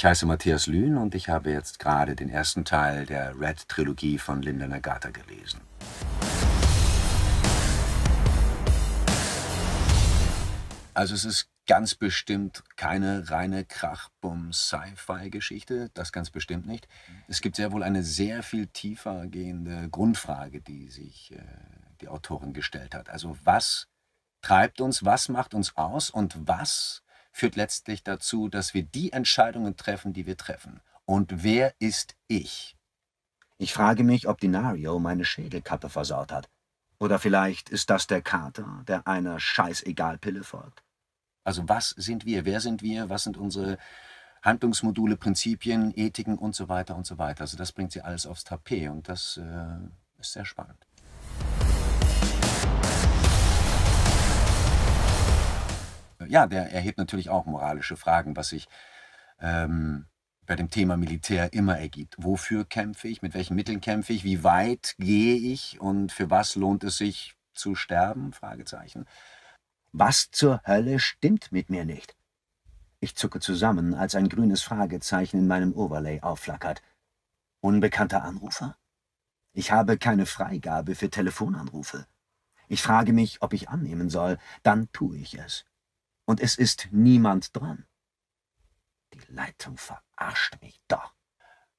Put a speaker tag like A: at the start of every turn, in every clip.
A: Ich heiße Matthias Lühn und ich habe jetzt gerade den ersten Teil der Red-Trilogie von Linda Nagata gelesen. Also es ist ganz bestimmt keine reine Krachbum-Sci-Fi-Geschichte, das ganz bestimmt nicht. Es gibt sehr wohl eine sehr viel tiefer gehende Grundfrage, die sich äh, die Autorin gestellt hat. Also was treibt uns, was macht uns aus und was führt letztlich dazu, dass wir die Entscheidungen treffen, die wir treffen. Und wer ist ich? Ich frage mich, ob Dinario meine Schädelkappe versaut hat. Oder vielleicht ist das der Kater, der einer Scheißegalpille folgt. Also was sind wir? Wer sind wir? Was sind unsere Handlungsmodule, Prinzipien, Ethiken und so weiter und so weiter? Also das bringt sie alles aufs Tapet und das äh, ist sehr spannend. ja, der erhebt natürlich auch moralische Fragen, was sich ähm, bei dem Thema Militär immer ergibt. Wofür kämpfe ich? Mit welchen Mitteln kämpfe ich? Wie weit gehe ich? Und für was lohnt es sich zu sterben? Fragezeichen. Was zur Hölle stimmt mit mir nicht? Ich zucke zusammen, als ein grünes Fragezeichen in meinem Overlay aufflackert. Unbekannter Anrufer? Ich habe keine Freigabe für Telefonanrufe. Ich frage mich, ob ich annehmen soll, dann tue ich es und es ist niemand dran. Die Leitung verarscht mich doch.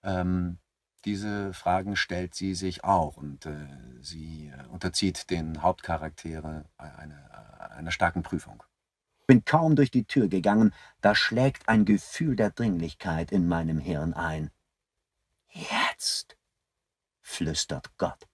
A: Ähm, diese Fragen stellt sie sich auch und äh, sie äh, unterzieht den Hauptcharaktere einer, einer starken Prüfung. Bin kaum durch die Tür gegangen, da schlägt ein Gefühl der Dringlichkeit in meinem Hirn ein. Jetzt, flüstert Gott.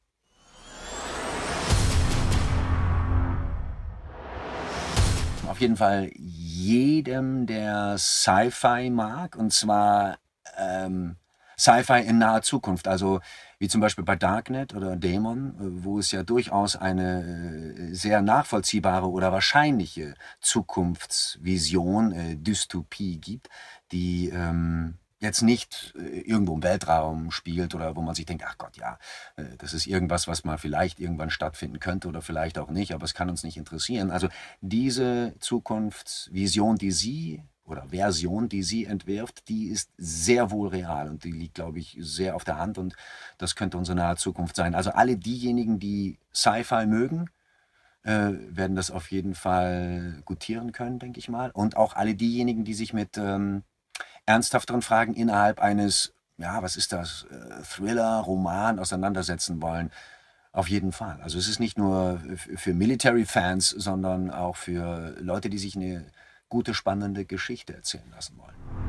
A: auf jeden Fall jedem, der Sci-Fi mag, und zwar ähm, Sci-Fi in naher Zukunft, also wie zum Beispiel bei Darknet oder Dämon, wo es ja durchaus eine äh, sehr nachvollziehbare oder wahrscheinliche Zukunftsvision, äh, Dystopie gibt, die ähm, jetzt nicht äh, irgendwo im Weltraum spielt oder wo man sich denkt, ach Gott, ja, äh, das ist irgendwas, was mal vielleicht irgendwann stattfinden könnte oder vielleicht auch nicht, aber es kann uns nicht interessieren. Also diese Zukunftsvision, die Sie oder Version, die sie entwirft, die ist sehr wohl real und die liegt, glaube ich, sehr auf der Hand und das könnte unsere nahe Zukunft sein. Also alle diejenigen, die Sci-Fi mögen, äh, werden das auf jeden Fall gutieren können, denke ich mal. Und auch alle diejenigen, die sich mit ähm, ernsthafteren Fragen innerhalb eines, ja, was ist das, äh, Thriller, Roman auseinandersetzen wollen. Auf jeden Fall. Also es ist nicht nur für Military-Fans, sondern auch für Leute, die sich eine gute, spannende Geschichte erzählen lassen wollen.